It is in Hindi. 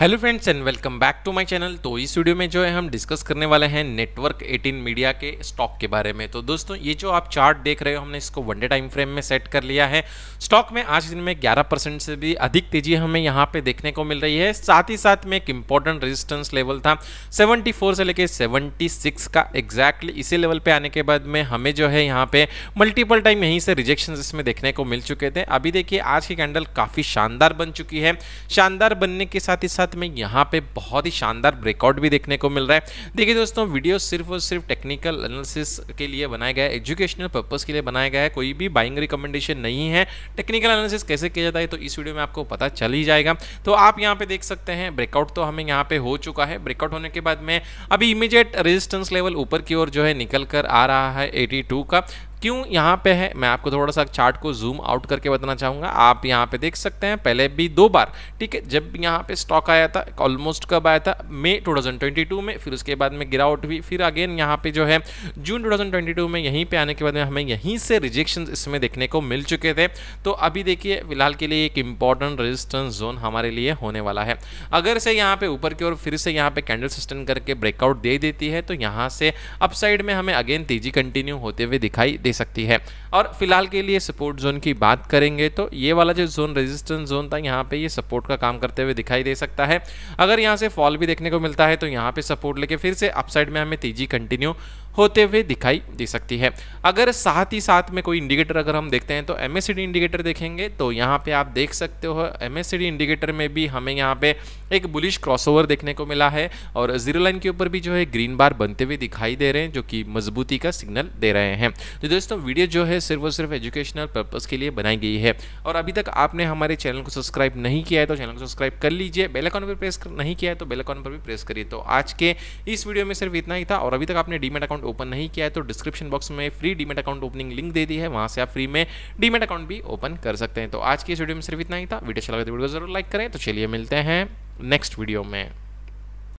hello friends and welcome back to my channel तो इस वीडियो में जो है हम डिस्कस करने वाले हैं नेटवर्क 18 मीडिया के स्टॉक के बारे में तो दोस्तों ये जो आप चार्ट देख रहे हो हमने इसको वनडे टाइम फ्रेम में सेट कर लिया है स्टॉक में आज दिन में 11 परसेंट से भी अधिक तेजी हमें यहाँ पे देखने को मिल रही है साथ ही साथ में एक इंपॉर्टेंट रजिस्टेंस लेवल था सेवेंटी से लेकर सेवेंटी का एग्जैक्टली इसी लेवल पर आने के बाद में हमें जो है यहाँ पे मल्टीपल टाइम यहीं से रिजेक्शन इसमें देखने को मिल चुके थे अभी देखिए आज की कैंडल काफ़ी शानदार बन चुकी है शानदार बनने के साथ ही साथ साथ में यहाँ पे बहुत ही शानदार ब्रेकआउट भी देखने को मिल रहा है देखिए दोस्तों वीडियो सिर्फ और सिर्फ टेक्निकल एनालिसिस के लिए बनाया गया है एजुकेशनल पर्पज़ के लिए बनाया गया है कोई भी बाइंग रिकमेंडेशन नहीं है टेक्निकल एनालिसिस कैसे किया जाता है तो इस वीडियो में आपको पता चल ही जाएगा तो आप यहाँ पर देख सकते हैं ब्रेकआउट तो हमें यहाँ पर हो चुका है ब्रेकआउट होने के बाद में अभी इमीडिएट रेजिस्टेंस लेवल ऊपर की ओर जो है निकल कर आ रहा है एटी का क्यों यहाँ पे है मैं आपको थोड़ा सा चार्ट को जूम आउट करके बताना चाहूँगा आप यहाँ पे देख सकते हैं पहले भी दो बार ठीक है जब यहाँ पे स्टॉक आया था ऑलमोस्ट कब आया था मई 2022 में फिर उसके बाद में गिरावट हुई फिर अगेन यहाँ पे जो है जून 2022 में यहीं पे आने के बाद में हमें यहीं से रिजेक्शन इसमें देखने को मिल चुके थे तो अभी देखिए फिलहाल के लिए एक इंपॉर्टेंट रजिस्टेंस जोन हमारे लिए होने वाला है अगर से यहाँ पे ऊपर की ओर फिर से यहाँ पे कैंडल सिस्टम करके ब्रेकआउट दे देती है तो यहाँ से अपसाइड में हमें अगेन तेजी कंटिन्यू होते हुए दिखाई दे दे सकती है और फिलहाल के लिए सपोर्ट जोन की बात करेंगे तो ये वाला जो जोन रेजिस्टेंस जोन था यहाँ पे ये सपोर्ट का काम करते हुए दिखाई दे सकता है अगर यहाँ से फॉल भी देखने को मिलता है तो यहाँ पे सपोर्ट लेके फिर से अपसाइड में हमें तेजी कंटिन्यू होते हुए दिखाई दे सकती है अगर साथ ही साथ में कोई इंडिकेटर अगर हम देखते हैं तो एम इंडिकेटर देखेंगे तो यहाँ पे आप देख सकते हो एम इंडिकेटर में भी हमें यहाँ पे एक बुलिश क्रॉसओवर देखने को मिला है और जीरो लाइन के ऊपर भी जो है ग्रीन बार बनते हुए दिखाई दे रहे हैं जो कि मजबूती का सिग्नल दे रहे हैं तो दोस्तों वीडियो जो है सिर्फ और सिर्फ एजुकेशनल पर्पज़ के लिए बनाई गई है और अभी तक आपने हमारे चैनल को सब्सक्राइब नहीं किया है तो चैनल को सब्सक्राइब कर लीजिए बेलकॉन पर प्रेस नहीं किया है तो बेलकॉन पर भी प्रेस करिए तो आज के इस वीडियो में सिर्फ इतना ही था और अभी तक आपने डीमेट अकाउंट ओपन नहीं किया है तो डिस्क्रिप्शन बॉक्स में free demat account opening link दे दी है वहां से आप फ्री में डीमेट अकाउंट भी ओपन कर सकते हैं तो आज की इस वीडियो में सिर्फ इतना ही था वीडियो चला वीडियो जरूर लाइक करें तो चलिए मिलते हैं नेक्स्ट वीडियो में